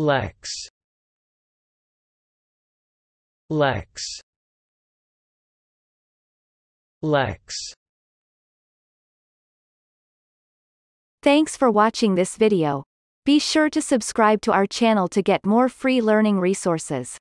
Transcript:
Lex Lex Lex Thanks for watching this video. Be sure to subscribe to our channel to get more free learning resources.